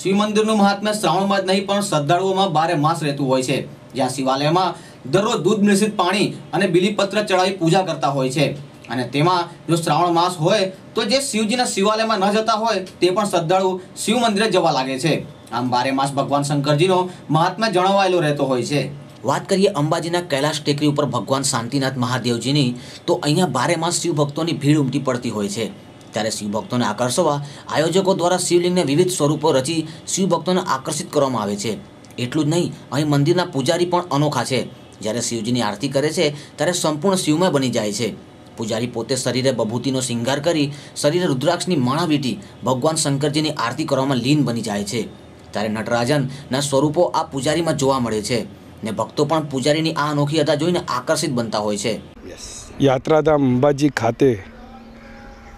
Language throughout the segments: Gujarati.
શિવ મંદિરનું મહાત્મ્ય શ્રાવણમાં જ નહીં પણ શ્રદ્ધાળુઓમાં બારે માસ રહેતું હોય છે જ્યાં શિવાલયમાં દરરોજ દૂધ મિશ્રિત પાણી અને બિલીપત્ર ચડાવી પૂજા કરતા હોય છે અને તેમાં જો શ્રાવણ માસ હોય તો જે શિવજીના શિવાલયમાં ન જતા હોય તે પણ શ્રદ્ધાળુ શિવ મંદિરે જવા લાગે છે આમ બારે માસ ભગવાન શંકરજીનો મહાત્મા જણાવાયેલો રહેતો હોય છે વાત કરીએ અંબાજીના કૈલાશ ટેકરી ઉપર ભગવાન શાંતિનાથ મહાદેવજીની તો અહીંયા બારે માસ શિવ ભક્તોની ભીડ ઉમટી પડતી હોય છે ત્યારે શિવભક્તોને આકર્ષવા આયોજકો દ્વારા શિવલિંગને વિવિધ સ્વરૂપો રચી શિવભક્તોને આકર્ષિત કરવામાં આવે છે એટલું જ નહીં અહીં મંદિરના પૂજારી પણ અનોખા છે જ્યારે શિવજીની આરતી કરે છે ત્યારે સંપૂર્ણ શિવમય બની જાય છે પૂજારી પોતે શરીરે બભૂતિનો શિંગાર કરી શરીરે રુદ્રાક્ષની માળા વીટી ભગવાન શંકરજીની આરતી કરવામાં લીન બની જાય છે ત્યારે નટરાજનના સ્વરૂપો આ પૂજારીમાં જોવા મળે છે ને ભક્તો પણ પૂજારીની આ અનોખી અદા જોઈને આકર્ષિત બનતા હોય છે યાત્રાધામ અંબાજી ખાતે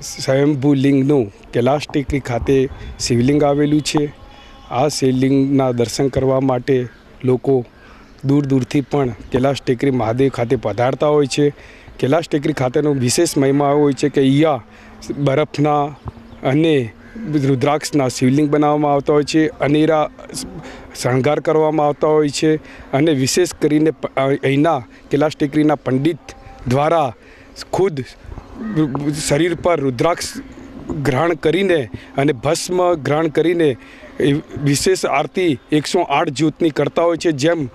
સ્વયંભૂલિંગનું કૈલાશ ટેકરી ખાતે શિવલિંગ આવેલું છે આ શિવલિંગના દર્શન કરવા માટે લોકો દૂર દૂરથી પણ કૈલાશ ટેકરી મહાદેવ ખાતે પધારતા હોય છે કૈલાશ ટેકરી ખાતેનો વિશેષ મહિમા હોય છે કે અહીંયા બરફના અને રુદ્રાક્ષના શિવલિંગ બનાવવામાં આવતા હોય છે અનેરા શણગાર કરવામાં આવતા હોય છે અને વિશેષ કરીને અહીંના કૈલાશ ટેકરીના પંડિત દ્વારા ખુદ શરીર પર રુદ્રાક્ષ ગ્રહણ કરીને અને ભસ્મ ગ્રહણ કરીને વિશેષ આરતી એકસો આઠ જ્યોતની કરતા હોય છે જેમ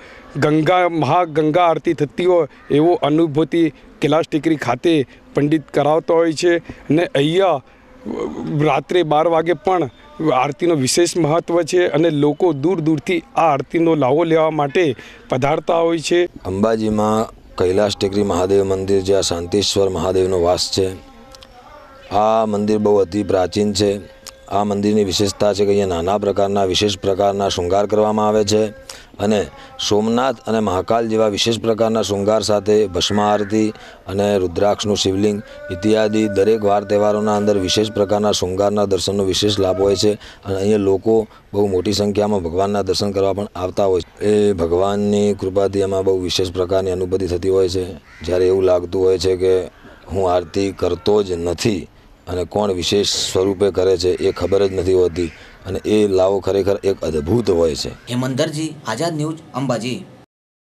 ગંગા મહાગંગા આરતી થતી હોય એવો અનુભૂતિ કૈલાસ ટેકરી ખાતે પંડિત કરાવતા હોય છે અને અહીંયા રાત્રે બાર વાગે પણ આરતીનો વિશેષ મહત્ત્વ છે અને લોકો દૂર દૂરથી આ આરતીનો લાવો લેવા માટે પધારતા હોય છે અંબાજીમાં કૈલાસ ટેકરી મહાદેવ મંદિર જ્યાં શાંતિશ્વર મહાદેવનો વાસ છે આ મંદિર બહુ અતિ પ્રાચીન છે આ મંદિરની વિશેષતા છે કે અહીંયા નાના પ્રકારના વિશેષ પ્રકારના શૃંગાર કરવામાં આવે છે અને સોમનાથ અને મહાકાલ જેવા વિશેષ પ્રકારના શૃંગાર સાથે ભસ્મ અને રુદ્રાક્ષનું શિવલિંગ ઇત્યાદિ દરેક વાર તહેવારોના અંદર વિશેષ પ્રકારના શૃંગારના દર્શનનો વિશેષ લાભ હોય છે અને અહીંયા લોકો બહુ મોટી સંખ્યામાં ભગવાનના દર્શન કરવા પણ આવતા હોય છે એ ભગવાનની કૃપાથી એમાં બહુ વિશેષ પ્રકારની અનુભૂતિ થતી હોય છે જ્યારે એવું લાગતું હોય છે કે હું આરતી કરતો જ નથી અને કોણ વિશેષ સ્વરૂપે કરે છે એ ખબર જ નથી હોતી અને એ લાવો ખરેખર એક અદ્ભુત હોય છે હેમંદરજી આઝાદ ન્યૂઝ અંબાજી